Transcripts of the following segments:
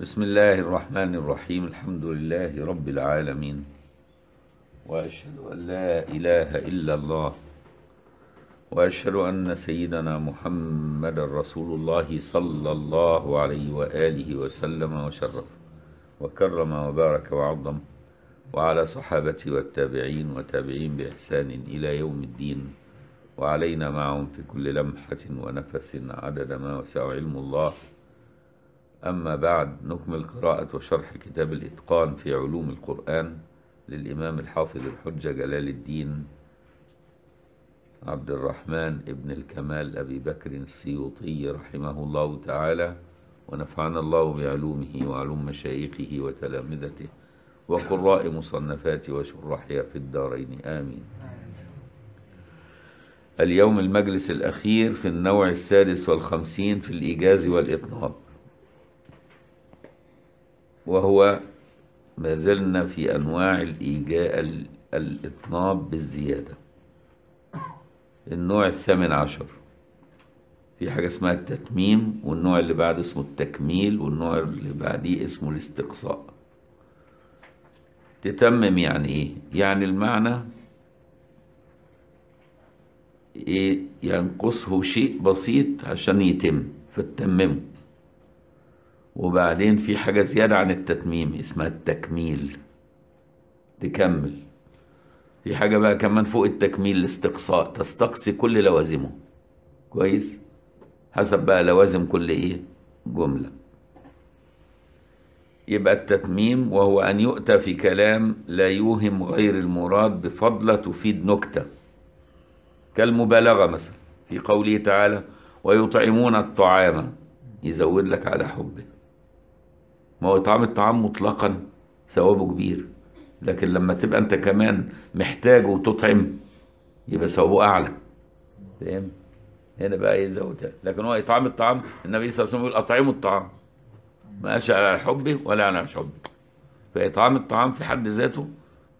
بسم الله الرحمن الرحيم الحمد لله رب العالمين وأشهد أن لا إله إلا الله وأشهد أن سيدنا محمد رسول الله صلى الله عليه وآله وسلم وشرف وكرم وبارك وعظم وعلى صحابته والتابعين وتابعين بإحسان إلى يوم الدين وعلينا معهم في كل لمحة ونفس عدد ما وسع علم الله أما بعد نكمل قراءة وشرح كتاب الإتقان في علوم القرآن للإمام الحافظ الحجة جلال الدين عبد الرحمن ابن الكمال أبي بكر السيوطي رحمه الله تعالى ونفعنا الله بعلومه وعلوم مشايخه وتلامذته وقراء مصنفاته وشرحها في الدارين آمين اليوم المجلس الأخير في النوع السادس والخمسين في الإيجاز والإطناب وهو ما زلنا في أنواع الإيجاء الإطناب بالزيادة النوع الثامن عشر في حاجة اسمها التتميم والنوع اللي بعده اسمه التكميل والنوع اللي بعديه اسمه الاستقصاء تتمم يعني ايه؟ يعني المعنى إيه ينقصه شيء بسيط عشان يتم فتتممه وبعدين في حاجة زيادة عن التتميم اسمها التكميل تكمل في حاجة بقى كمان فوق التكميل الاستقصاء تستقصي كل لوازمه كويس حسب بقى لوازم كل ايه جملة يبقى التتميم وهو أن يؤتى في كلام لا يوهم غير المراد بفضلة تفيد نكتة كالمبالغة مثلا في قوله تعالى ويطعمون الطعام يزود لك على حبه ما هو إطعام الطعام مطلقا ثوابه كبير لكن لما تبقى أنت كمان محتاج وتطعم يبقى ثوابه أعلى فاهم؟ هنا بقى يزودها إيه لكن هو إطعام الطعام النبي صلى الله عليه وسلم يقول أطعموا الطعام ما أشاء على حبه ولا على حبه فإطعام الطعام في حد ذاته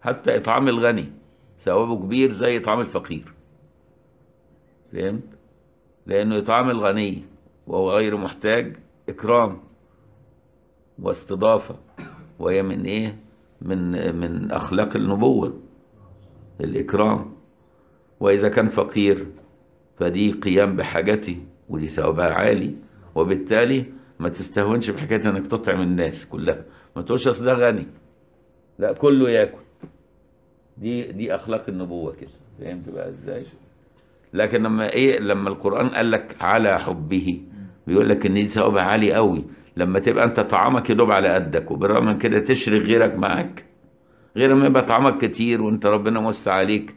حتى إطعام الغني ثوابه كبير زي إطعام الفقير فهمت؟ لأنه إطعام الغني وهو غير محتاج إكرام واستضافة وهي من إيه؟ من من أخلاق النبوة الإكرام وإذا كان فقير فدي قيام بحاجته ودي ثوابها عالي وبالتالي ما تستهونش بحكاية إنك تطعم الناس كلها ما تقولش أصل ده غني لا كله ياكل دي دي أخلاق النبوة كده فهمت بقى إزاي؟ لكن لما إيه لما القرآن قال لك على حبه بيقول لك إن دي ثوابها عالي قوي لما تبقى انت طعامك يدوب على قدك وبالرغم من كده تشرك غيرك معاك غير ما يبقى طعامك كتير وانت ربنا موسع عليك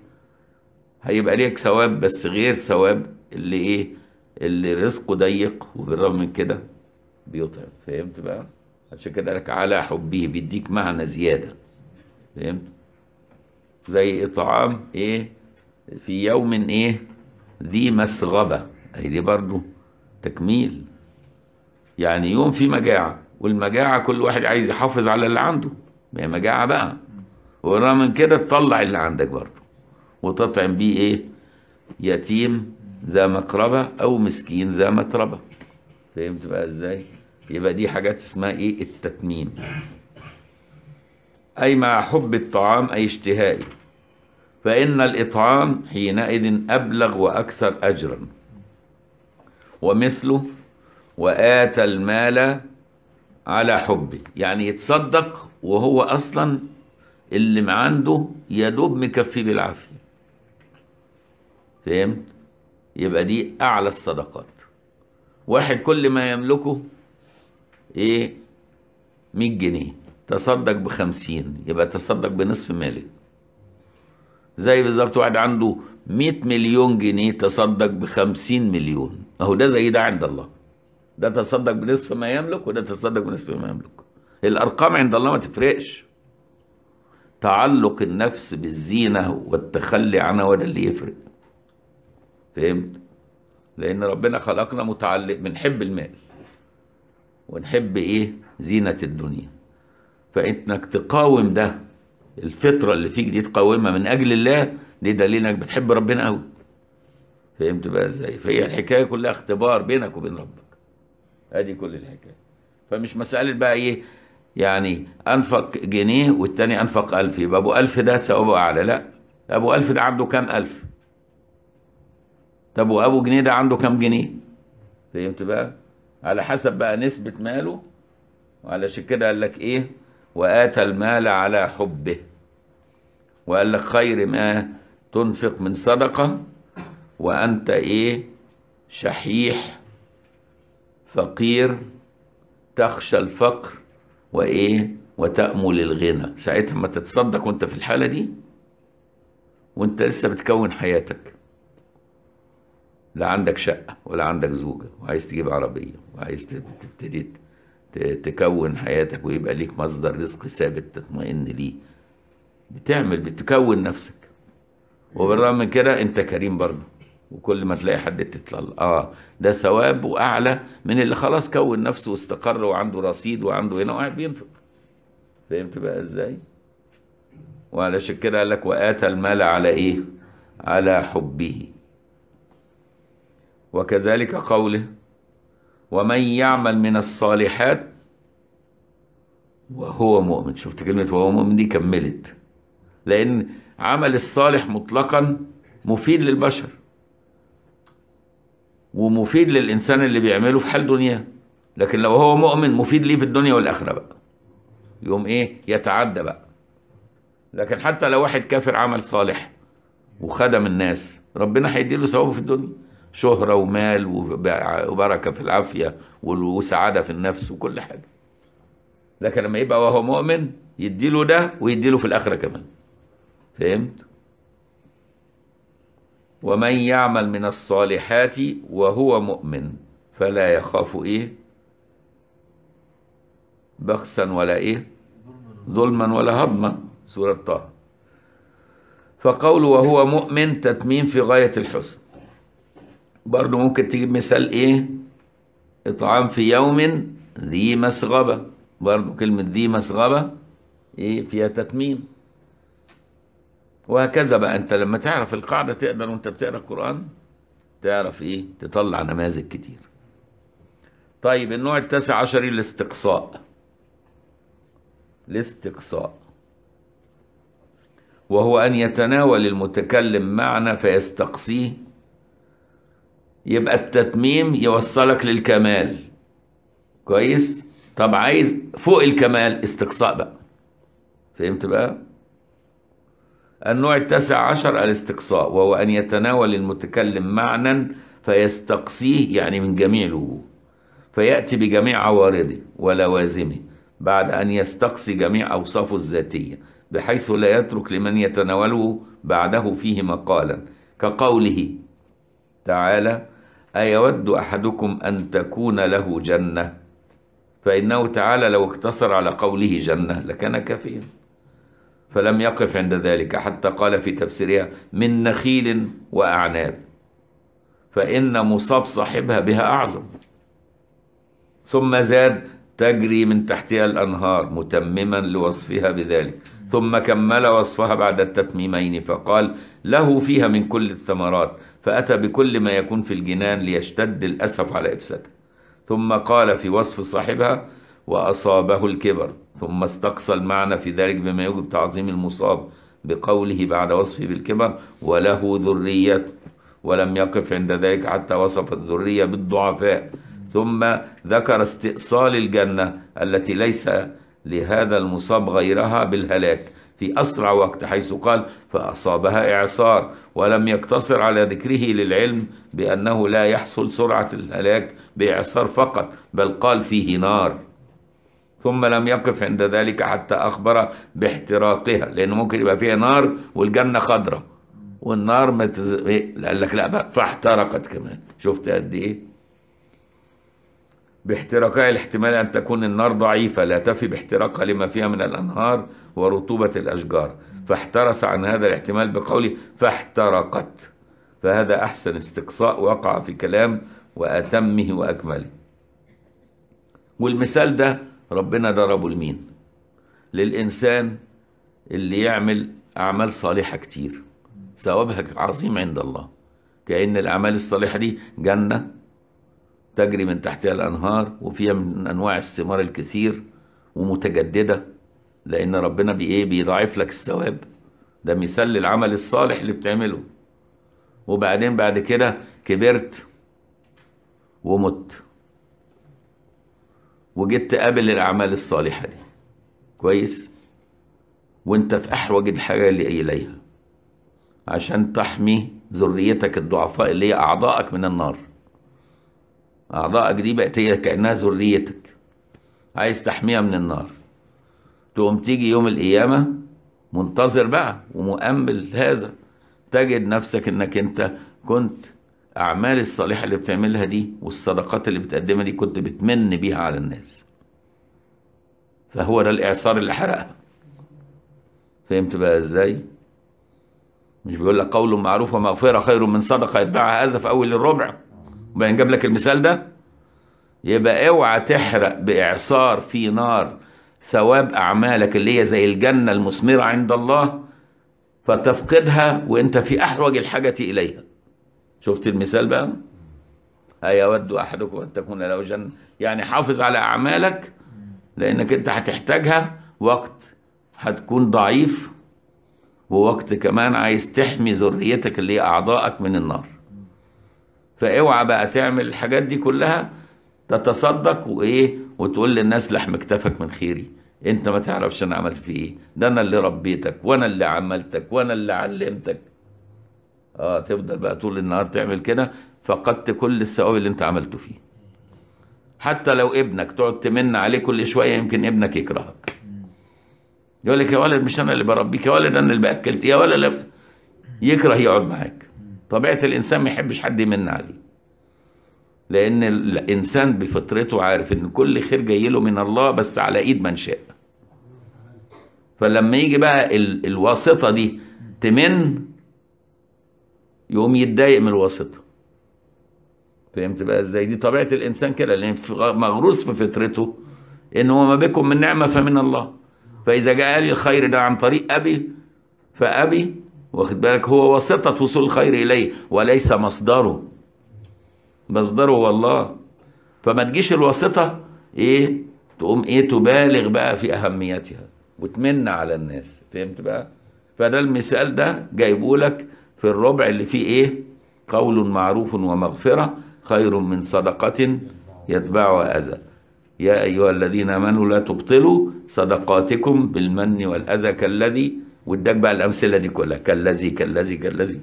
هيبقى ليك ثواب بس غير ثواب اللي ايه اللي رزقه ضيق وبالرغم من كده بيطعم فهمت بقى عشان كده لك على حبه بيديك معنى زياده فهمت زي اطعام ايه في يوم ايه ذي مسغبه اهي دي برضه تكميل يعني يوم في مجاعة والمجاعة كل واحد عايز يحافظ على اللي عنده ما هي مجاعة بقى ورغم من كده تطلع اللي عندك برضه وتطعم بيه ايه يتيم ذا مقربة أو مسكين ذا متربة فهمت بقى ازاي يبقى دي حاجات اسمها ايه التتميم أي مع حب الطعام أي اشتهائي فإن الإطعام حينئذ أبلغ وأكثر أجرا ومثله وآتى المال على حبه يعني يتصدق وهو أصلا اللي عنده يدوب مكفيه بالعافية فهمت؟ يبقى دي أعلى الصدقات واحد كل ما يملكه إيه 100 جنيه تصدق ب 50 يبقى تصدق بنصف مالك زي بالظبط واحد عنده 100 مليون جنيه تصدق ب 50 مليون اهو ده زي ده عند الله ده تصدق بنصف ما يملك وده تصدق بنصف ما يملك الأرقام عند الله ما تفرقش تعلق النفس بالزينة والتخلي عنها وده اللي يفرق فهمت؟ لأن ربنا خلقنا متعلق بنحب المال ونحب إيه؟ زينة الدنيا فإنك تقاوم ده الفطرة اللي فيك دي تقاومها من أجل الله دي دليل إنك بتحب ربنا أوي فهمت بقى إزاي؟ فهي الحكاية كلها اختبار بينك وبين ربك ادي كل الحكايه فمش مساله بقى ايه يعني انفق جنيه والتاني انفق ألف يبقى ابو ألف ده ثوابه اعلى لا ابو ألف ده عنده كام ألف طب وابو جنيه ده عنده كام جنيه فهمت بقى على حسب بقى نسبة ماله وعلشان كده قال لك ايه وآتى المال على حبه وقال لك خير ما تنفق من صدقة وأنت ايه شحيح فقير تخشى الفقر وايه وتأمل الغنى ساعتها ما تتصدق وانت في الحالة دي وانت لسه بتكون حياتك لا عندك شقة ولا عندك زوجة وعايز تجيب عربية وعايز تبتدي تكون حياتك ويبقى ليك مصدر رزق ثابت تطمئن ليه بتعمل بتكون نفسك وبالرغم من كده انت كريم برضه وكل ما تلاقي حد تطلع اه ده ثواب واعلى من اللي خلاص كون نفسه واستقر وعنده رصيد وعنده هنا وقاعد بينفق فهمت بقى ازاي وعلشان كده قال لك واتى المال على ايه على حبه وكذلك قوله ومن يعمل من الصالحات وهو مؤمن شفت كلمة وهو مؤمن دي كملت لأن عمل الصالح مطلقا مفيد للبشر ومفيد للإنسان اللي بيعمله في حال دنياه لكن لو هو مؤمن مفيد ليه في الدنيا والآخرة بقى يقوم إيه يتعدى بقى لكن حتى لو واحد كافر عمل صالح وخدم الناس ربنا هيديله ثوابه في الدنيا شهرة ومال وبركة في العافية وسعادة في النفس وكل حاجة لكن لما يبقى وهو مؤمن يديله ده ويديله في الآخرة كمان فهمت؟ ومن يعمل من الصالحات وهو مؤمن فلا يخاف ايه بخسا ولا ايه ظلما ولا هضما سورة طه فقوله وهو مؤمن تتميم في غاية الحسن برضه ممكن تجيب مثال ايه اطعام في يوم ذي مسغبة برضه كلمة ذي مسغبة ايه فيها تتميم وهكذا بقى انت لما تعرف القاعده تقدر وانت بتقرا القران تعرف ايه تطلع نماذج كتير طيب النوع التاسع عشر إيه؟ الاستقصاء الاستقصاء وهو ان يتناول المتكلم معنى فيستقصيه يبقى التتميم يوصلك للكمال كويس طب عايز فوق الكمال استقصاء بقى فهمت بقى النوع التاسع عشر الاستقصاء وهو أن يتناول المتكلم معنى فيستقصيه يعني من جميع الوجوه فيأتي بجميع عوارضه ولوازمه بعد أن يستقصي جميع أوصافه الذاتية بحيث لا يترك لمن يتناوله بعده فيه مقالا كقوله تعالى أيود أحدكم أن تكون له جنة فإنه تعالى لو اقتصر على قوله جنة لكان كافيا فلم يقف عند ذلك حتى قال في تفسيرها من نخيل وأعناب فإن مصاب صاحبها بها أعظم ثم زاد تجري من تحتها الأنهار متمما لوصفها بذلك ثم كمل وصفها بعد التتميمين فقال له فيها من كل الثمرات فأتى بكل ما يكون في الجنان ليشتد الأسف على إفساده ثم قال في وصف صاحبها وأصابه الكبر ثم استقصى المعنى في ذلك بما يوجب تعظيم المصاب بقوله بعد وصفه بالكبر وله ذرية ولم يقف عند ذلك حتى وصف الذرية بالضعفاء ثم ذكر استئصال الجنة التي ليس لهذا المصاب غيرها بالهلاك في أسرع وقت حيث قال فأصابها إعصار ولم يقتصر على ذكره للعلم بأنه لا يحصل سرعة الهلاك بإعصار فقط بل قال فيه نار ثم لم يقف عند ذلك حتى أخبر باحتراقها لأن ممكن يبقى فيها نار والجنة خضرة والنار ما تز... إيه؟ قال لك لا بقى فاحترقت كمان شفت قد إيه باحتراقها الاحتمال أن تكون النار ضعيفة لا تفي باحتراقها لما فيها من الأنهار ورطوبة الأشجار فاحترس عن هذا الاحتمال بقوله فاحترقت فهذا أحسن استقصاء وقع في كلام وأتمه وأكمله والمثال ده ربنا ضربه لمين للإنسان اللي يعمل أعمال صالحة كتير ثوابها عظيم عند الله كأن الأعمال الصالحة دي جنة تجري من تحتها الأنهار وفيها من أنواع الثمار الكثير ومتجددة لأن ربنا بإيه بيضاعف لك الثواب ده مثال للعمل الصالح اللي بتعمله وبعدين بعد كده كبرت ومت وجيت تقابل الأعمال الصالحة دي كويس وانت في أحوج الحاجة اللي إليها عشان تحمي ذريتك الضعفاء اللي هي أعضائك من النار أعضائك دي بقت هي كأنها ذريتك عايز تحميها من النار تقوم تيجي يوم القيامة منتظر بقى ومؤمل هذا تجد نفسك انك انت كنت الاعمال الصالحه اللي بتعملها دي والصدقات اللي بتقدمها دي كنت بتمن بيها على الناس فهو ده الاعصار اللي حرقها فهمت بقى ازاي مش بيقول لك قول معروف ومغفره خير من صدقه يتبعها اذى في اول الربع وبعدين جاب لك المثال ده يبقى اوعى تحرق باعصار في نار ثواب اعمالك اللي هي زي الجنه المثمره عند الله فتفقدها وانت في احوج الحاجه اليها شفت المثال بقى أيود احدكم ان تكون له جنه يعني حافظ على اعمالك لانك انت هتحتاجها وقت هتكون ضعيف ووقت كمان عايز تحمي ذريتك اللي هي اعضائك من النار فاوعى بقى تعمل الحاجات دي كلها تتصدق وايه وتقول للناس لحم اكتفك من خيري انت ما تعرفش انا عملت فيه ايه ده انا اللي ربيتك وانا اللي عملتك وانا اللي علمتك اه تفضل بقى طول النهار تعمل كده فقدت كل الثواب اللي انت عملته فيه حتى لو ابنك تقعد تمن عليه كل شويه يمكن ابنك يكرهك يقول لك يا ولد مش انا اللي بربيك يا ولد انا اللي باكلت يا ولد لب... يكره يقعد معاك طبيعه الانسان ما يحبش حد يمن عليه لان الانسان بفطرته عارف ان كل خير جاي له من الله بس على ايد من شاء فلما يجي بقى ال... الواسطه دي تمن يقوم يتضايق من الواسطه فهمت بقى ازاي دي طبيعه الانسان كده لان مغروس في فطرته ان هو ما بكم من نعمه فمن الله فاذا جاء لي الخير ده عن طريق ابي فابي واخد بالك هو واسطه وصول الخير اليه وليس مصدره مصدره هو الله فما تجيش الواسطه ايه تقوم ايه تبالغ بقى في اهميتها وتمن على الناس فهمت بقى فده المثال ده جايبه لك في الربع اللي فيه ايه قول معروف ومغفرة خير من صدقة يتبعها أذى يا أيها الذين آمنوا لا تبطلوا صدقاتكم بالمن والأذى كالذي واداك بقى الأمثلة دي كلها كالذي كالذي كالذي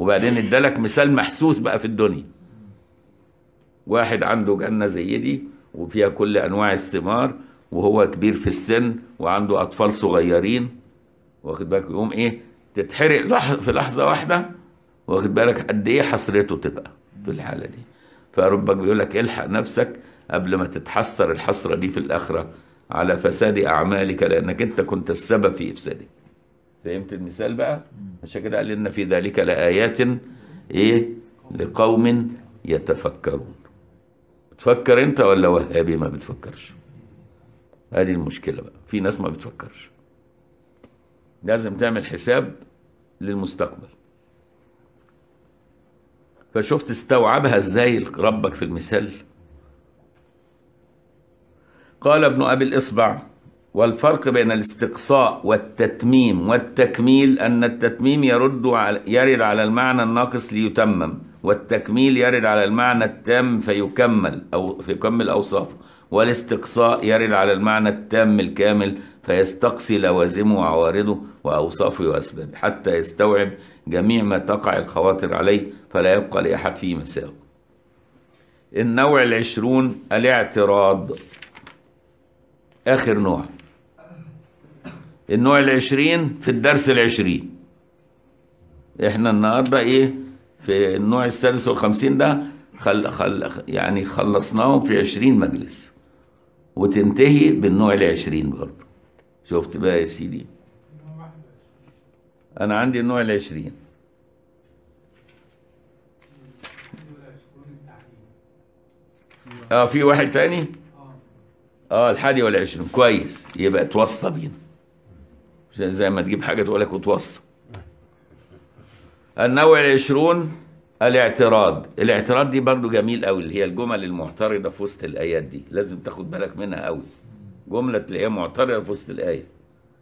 وبعدين ادالك مثال محسوس بقى في الدنيا واحد عنده جنة زي دي وفيها كل أنواع الثمار وهو كبير في السن وعنده أطفال صغيرين واخد بالك يقوم إيه تتحرق في لحظه واحده واخد بالك قد ايه حسرته تبقى في الحاله دي فربك بيقول لك الحق نفسك قبل ما تتحسر الحسره دي في الاخره على فساد اعمالك لانك انت كنت السبب في افساده فهمت المثال بقى عشان كده قال ان في ذلك لايات ايه لقوم يتفكرون تفكر انت ولا وهابي ما بتفكرش هذه المشكله بقى في ناس ما بتفكرش لازم تعمل حساب للمستقبل فشفت استوعبها ازاي ربك في المثال قال ابن ابي الاصبع والفرق بين الاستقصاء والتتميم والتكميل ان التتميم يرد على يرد على المعنى الناقص ليتمم والتكميل يرد على المعنى التام فيكمل او فيكمل اوصافه والاستقصاء يرد على المعنى التام الكامل فيستقصي لوازمه وعوارضه وأوصافه وأسبابه حتى يستوعب جميع ما تقع الخواطر عليه فلا يبقى لأحد فيه مساو النوع العشرون الاعتراض آخر نوع النوع العشرين في الدرس العشرين احنا النهاردة ايه في النوع الثالث والخمسين ده خل خل يعني خلصناهم في عشرين مجلس وتنتهي بالنوع العشرين برضه شفت بقى يا سيدي انا عندي النوع العشرين اه في واحد تاني اه الحادي والعشرين كويس يبقى توصى بينا عشان زي ما تجيب حاجه تقول لك وتوصى النوع العشرون الاعتراض الاعتراض دي برضو جميل قوي اللي هي الجمل المعترضه في وسط الايات دي لازم تاخد بالك منها قوي جملة تلاقيها معترضة في وسط الآية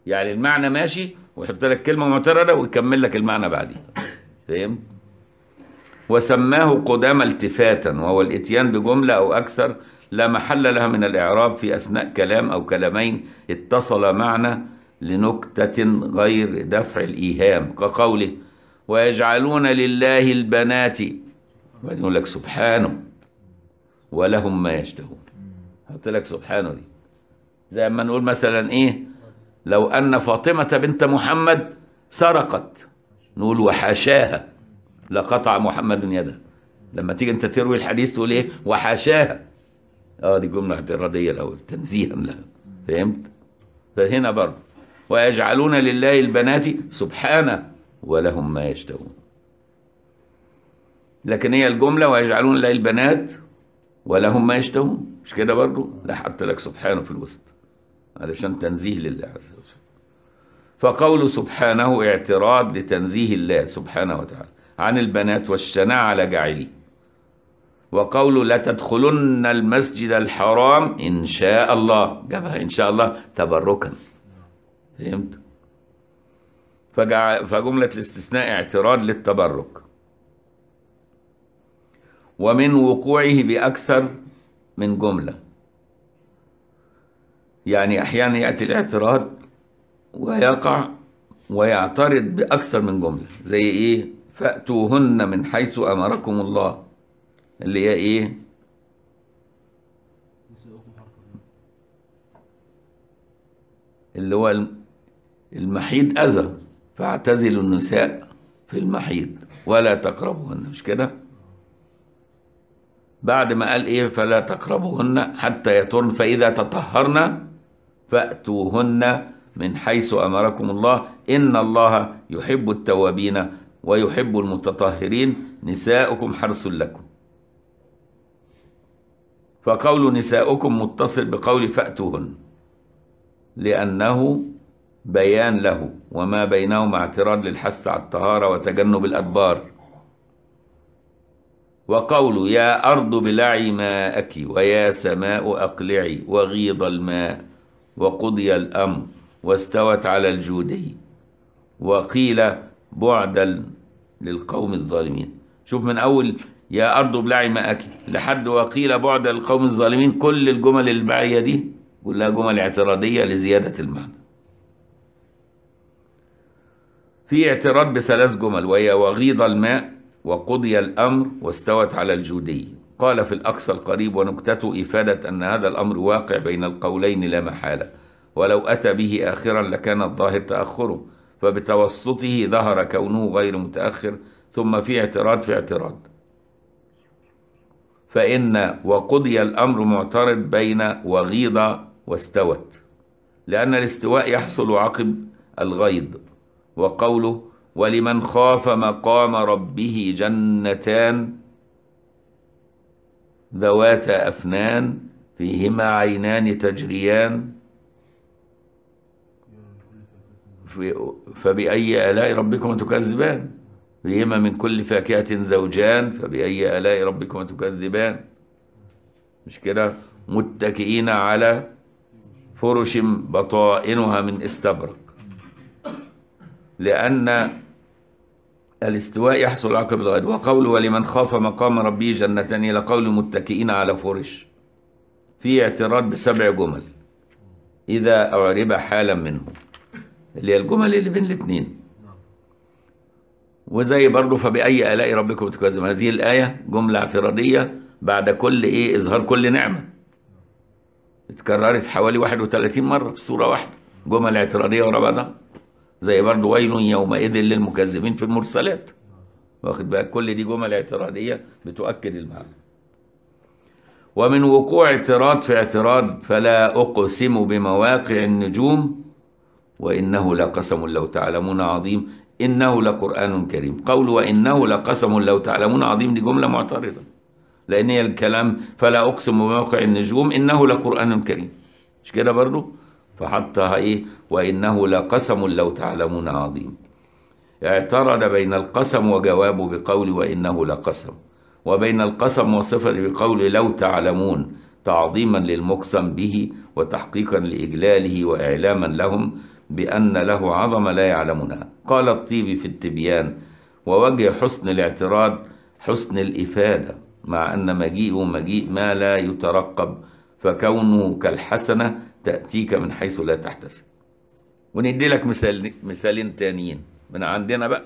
يعني المعنى ماشي ويحط لك كلمة معترضة ويكمل لك المعنى بعدين فاهم؟ وسماه قدام التفاتا وهو الاتيان بجملة أو أكثر لا محل لها من الإعراب في أثناء كلام أو كلامين اتصل معنى لنكتة غير دفع الإيهام كقوله ويجعلون لله البنات وبعدين يقول لك سبحانه ولهم ما يشتهون حط لك سبحانه دي زي ما نقول مثلا ايه لو ان فاطمه بنت محمد سرقت نقول وحاشاها لقطع محمد يدها لما تيجي انت تروي الحديث تقول ايه وحاشاها اه دي جمله اعتراضيه الاول تنزيها لها فهمت فهنا برضه ويجعلون لله البنات سبحانه ولهم ما يشتهون لكن هي الجمله ويجعلون لله البنات ولهم ما يشتهون مش كده برضه لا حتى لك سبحانه في الوسط علشان تنزيه لله عز وجل فقوله سبحانه اعتراض لتنزيه الله سبحانه وتعالى عن البنات والشناعة على جعلي وقوله لا تدخلن المسجد الحرام إن شاء الله جابها إن شاء الله تبركا فهمت فجملة الاستثناء اعتراض للتبرك ومن وقوعه بأكثر من جملة يعني أحيانا يأتي الاعتراض ويقع ويعترض بأكثر من جملة زي إيه فأتوهن من حيث أمركم الله اللي هي إيه اللي هو المحيض أذى فاعتزلوا النساء في المحيض ولا تقربوهن مش كده بعد ما قال إيه فلا تقربوهن حتى يطرن فإذا تطهرن فأتوهن من حيث أمركم الله إن الله يحب التوابين ويحب المتطهرين نساؤكم حرث لكم فقول نساؤكم متصل بقول فأتوهن لأنه بيان له وما بينهما اعتراض للحث على الطهارة وتجنب الأدبار وقول يا أرض بلعي ماءك ويا سماء أقلعي وغيض الماء وقضي الأمر واستوت على الجودي وقيل بعدا للقوم الظالمين شوف من أول يا أرض ابلعي ماءك لحد وقيل بعد القوم الظالمين كل الجمل البعية دي كلها جمل اعتراضية لزيادة المعنى في اعتراض بثلاث جمل وهي وغيض الماء وقضي الأمر واستوت على الجودي قال في الأقصى القريب ونكتته إفادة أن هذا الأمر واقع بين القولين لا محالة ولو أتى به آخرا لكان الظاهر تأخره فبتوسطه ظهر كونه غير متأخر ثم في اعتراض في اعتراض فإن وقضي الأمر معترض بين وغيض واستوت لأن الاستواء يحصل عقب الغيض وقوله ولمن خاف مقام ربه جنتان ذواتا أفنان فيهما عينان تجريان في فبأي آلاء ربكم تكذبان فيهما من كل فاكهة زوجان فبأي آلاء ربكم تكذبان مش كده متكئين على فرش بطائنها من استبرق لأن الاستواء يحصل عقب الغد وقوله ولمن خاف مقام ربه جنتان إلى قول متكئين على فرش في اعتراض بسبع جمل إذا أعرب حالا منه اللي هي الجمل اللي بين الاثنين وزي برضه فبأي آلاء ربكم تكذب هذه الآية جملة اعتراضية بعد كل إيه إظهار كل نعمة اتكررت حوالي 31 مرة في سورة واحدة جمل اعتراضية ورا بعضها زي برضه ويل يومئذ للمكذبين في المرسلات واخد بالك كل دي جمل اعتراضيه بتؤكد المعنى ومن وقوع اعتراض في اعتراض فلا اقسم بمواقع النجوم وانه لقسم لو تعلمون عظيم انه لقران كريم قول وانه لقسم لو تعلمون عظيم دي جمله معترضه لان هي الكلام فلا اقسم بمواقع النجوم انه لقران كريم مش كده برضه فحطها إيه وإنه لقسم لو تعلمون عظيم اعترض بين القسم وجوابه بقول وإنه لقسم وبين القسم وصفته بقول لو تعلمون تعظيما للمقسم به وتحقيقا لإجلاله وإعلاما لهم بأن له عظمة لا يعلمونها قال الطيبي في التبيان ووجه حسن الاعتراض حسن الإفادة مع أن مجيئه مجيء ما لا يترقب فكونه كالحسنة تأتيك من حيث لا تحتسب وندي لك مثال مثالين تانيين من عندنا بقى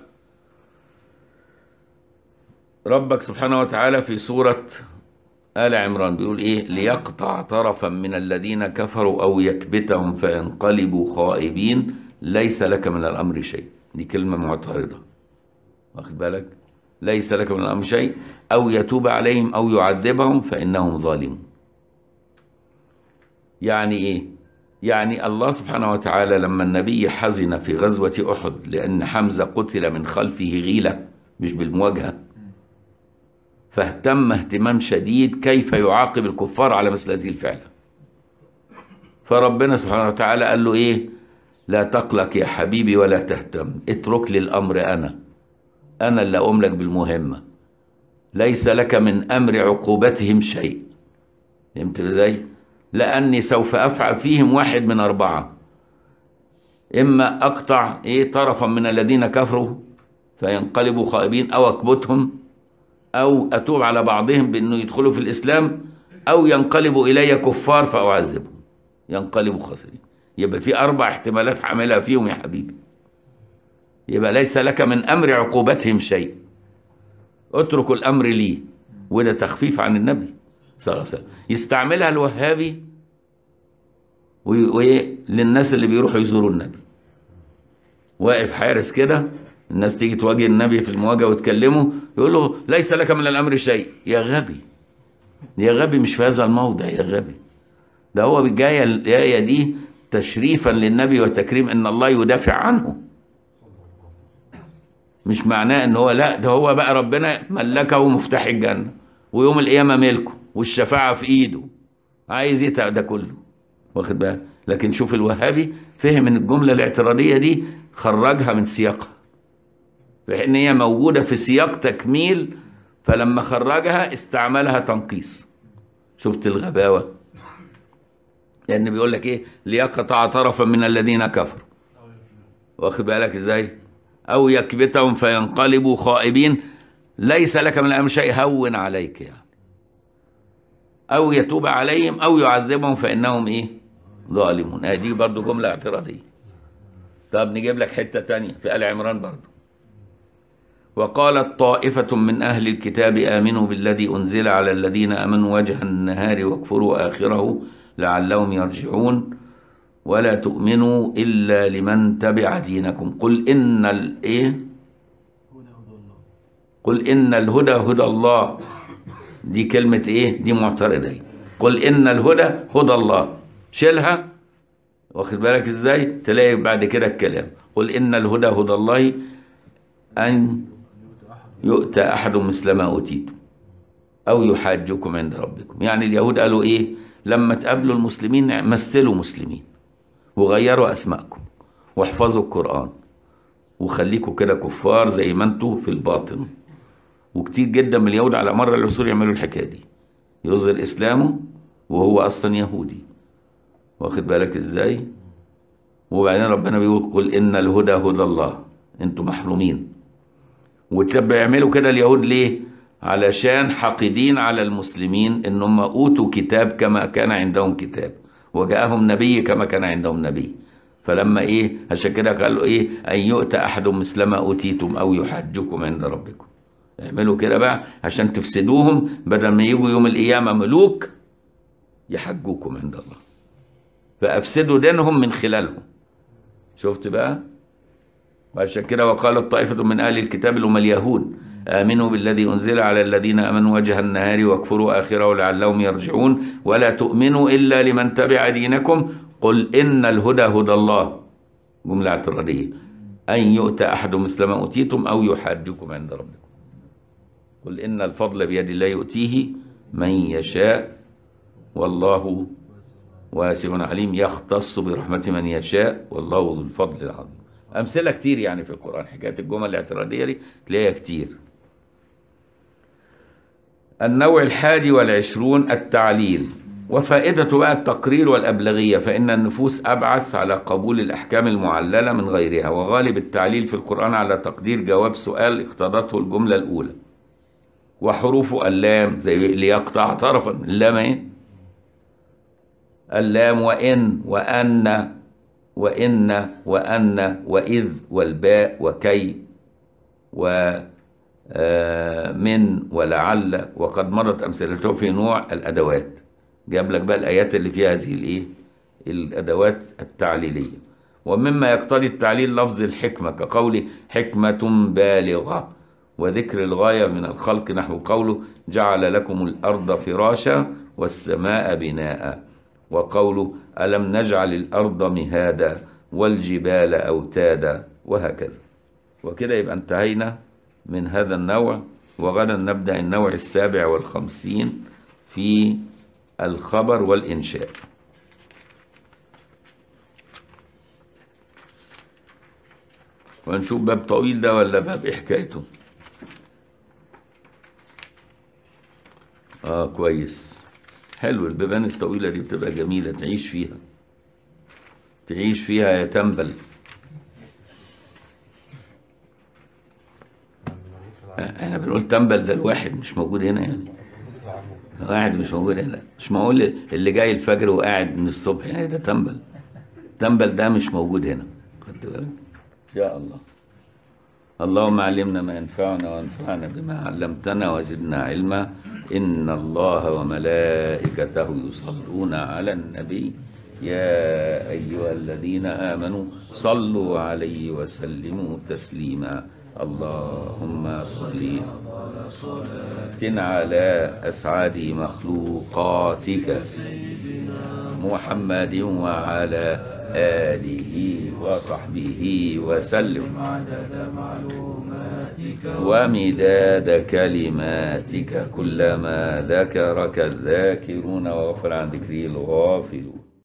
ربك سبحانه وتعالى في سورة آل عمران بيقول إيه ليقطع طرفا من الذين كفروا أو يكبتهم فينقلبوا خائبين ليس لك من الأمر شيء دي كلمة معترضة واخد بالك ليس لك من الأمر شيء أو يتوب عليهم أو يعذبهم فإنهم ظالمون يعني إيه؟ يعني الله سبحانه وتعالى لما النبي حزن في غزوة أحد لأن حمزة قتل من خلفه غيلة مش بالمواجهة فاهتم اهتمام شديد كيف يعاقب الكفار على مثل هذه الفعلة فربنا سبحانه وتعالى قال له إيه لا تقلق يا حبيبي ولا تهتم اترك لي الأمر أنا أنا اللي أقوم لك بالمهمة ليس لك من أمر عقوبتهم شيء فهمت إزاي؟ لأني سوف أفعل فيهم واحد من أربعة إما أقطع إيه طرفا من الذين كفروا فينقلبوا خائبين أو أكبتهم أو أتوب على بعضهم بأنه يدخلوا في الإسلام أو ينقلبوا إلي كفار فأعذبهم ينقلبوا خاسرين يبقى في أربع احتمالات حاملها فيهم يا حبيبي يبقى ليس لك من أمر عقوبتهم شيء اترك الأمر لي وده تخفيف عن النبي صلى الله عليه وسلم يستعملها الوهابي وايه للناس اللي بيروحوا يزوروا النبي واقف حارس كده الناس تيجي تواجه النبي في المواجهه وتكلمه يقول له ليس لك من الامر شيء يا غبي يا غبي مش في هذا الموضع يا غبي ده هو جايه الايه دي تشريفا للنبي وتكريم ان الله يدافع عنه مش معناه ان هو لا ده هو بقى ربنا ملكه مفتاح الجنه ويوم القيامه ملكه والشفاعه في ايده عايز يتعب ده كله واخد بالك لكن شوف الوهابي فهم ان الجمله الاعتراضيه دي خرجها من سياقها لان هي موجوده في سياق تكميل فلما خرجها استعملها تنقيص شفت الغباوه لان بيقول لك ايه ليقطع طرفا من الذين كفروا واخد بالك ازاي او يكبتهم فينقلبوا خائبين ليس لك من الأمر شيء هون عليك يعني أو يتوب عليهم أو يعذبهم فإنهم إيه ظالمون هذه برضو جملة اعتراضية طب نجيب لك حتة تانية في آل عمران برضو وقالت طائفة من أهل الكتاب آمنوا بالذي أنزل على الذين آمنوا وجه النهار واكفروا آخره لعلهم يرجعون ولا تؤمنوا إلا لمن تبع دينكم قل إن الإيه قل إن الهدى هدى الله دي كلمة إيه دي معترضة إيه؟ قل إن الهدى هدى الله شيلها واخد بالك إزاي تلاقي بعد كده الكلام قل إن الهدى هدى الله أن يؤتى أحد مثل ما أوتيتم أو يحاجكم عند ربكم يعني اليهود قالوا إيه لما تقابلوا المسلمين مثلوا مسلمين وغيروا أسماءكم واحفظوا القرآن وخليكوا كده كفار زي ما انتوا في الباطن وكتير جدا من اليهود على مر العصور يعملوا الحكايه دي يظهر اسلامه وهو اصلا يهودي واخد بالك ازاي وبعدين ربنا بيقول قل ان الهدى هدى الله انتم محرومين وتبقى يعملوا كده اليهود ليه علشان حقدين على المسلمين ان هم اوتوا كتاب كما كان عندهم كتاب وجاءهم نبي كما كان عندهم نبي فلما ايه عشان كده قالوا ايه ان يؤتى احد مثلما اوتيتم او يحجكم عند ربكم اعملوا كده بقى عشان تفسدوهم بدل ما يجوا يوم القيامة ملوك يحجوكم عند الله فأفسدوا دينهم من خلالهم شفت بقى وعشان كده وقالت طائفة من أهل الكتاب لهم هم اليهود آمنوا بالذي أنزل على الذين آمنوا وجه النهار واكفروا آخره لعلهم يرجعون ولا تؤمنوا إلا لمن تبع دينكم قل إن الهدى هدى الله جملة اعتراضية أن يؤتى أحد مثل ما أوتيتم أو يحاجكم عند ربكم قل إن الفضل بيد الله يؤتيه من يشاء والله واسع عليم يختص برحمة من يشاء والله ذو الفضل العظيم أمثلة كتير يعني في القرآن حكاية الجمل الاعتراضية دي تلاقيها كتير النوع الحادي والعشرون التعليل وفائدة بقى التقرير والأبلغية فإن النفوس أبعث على قبول الأحكام المعللة من غيرها وغالب التعليل في القرآن على تقدير جواب سؤال اقتضته الجملة الأولى وحروفه اللام زي ليقطع طرفا اللام ايه اللام وإن وأن وإن وأن وإذ والباء وكي ومن آه، ولعل وقد مرت أمثلته في نوع الأدوات جاب لك بقى الآيات اللي فيها هذه الإيه الأدوات التعليلية ومما يقتضي التعليل لفظ الحكمة كقول حكمة بالغة وذكر الغاية من الخلق نحو قوله جعل لكم الأرض فراشا والسماء بناء وقوله ألم نجعل الأرض مهادا والجبال أوتادا وهكذا وكده يبقى انتهينا من هذا النوع وغدا نبدأ النوع السابع والخمسين في الخبر والإنشاء ونشوف باب طويل ده ولا باب إحكايته حكايته اه كويس حلو البيبان الطويله دي بتبقى جميله تعيش فيها تعيش فيها يا تنبل احنا بنقول تنبل ده الواحد مش موجود هنا يعني واحد مش موجود هنا مش معقول اللي جاي الفجر وقاعد من الصبح يعني ده تنبل تنبل ده مش موجود هنا خدت بالك يا الله اللهم علمنا ما ينفعنا وانفعنا بما علمتنا وزدنا علما إن الله وملائكته يصلون على النبي يا أيها الذين آمنوا صلوا عليه وسلموا تسليما اللهم صل على أسعد مخلوقاتك محمد وعلى آله وصحبه وسلم عدد معلوماتك ومداد كلماتك كلما ذكرك الذاكرون وغفر عن ذكره الغافلون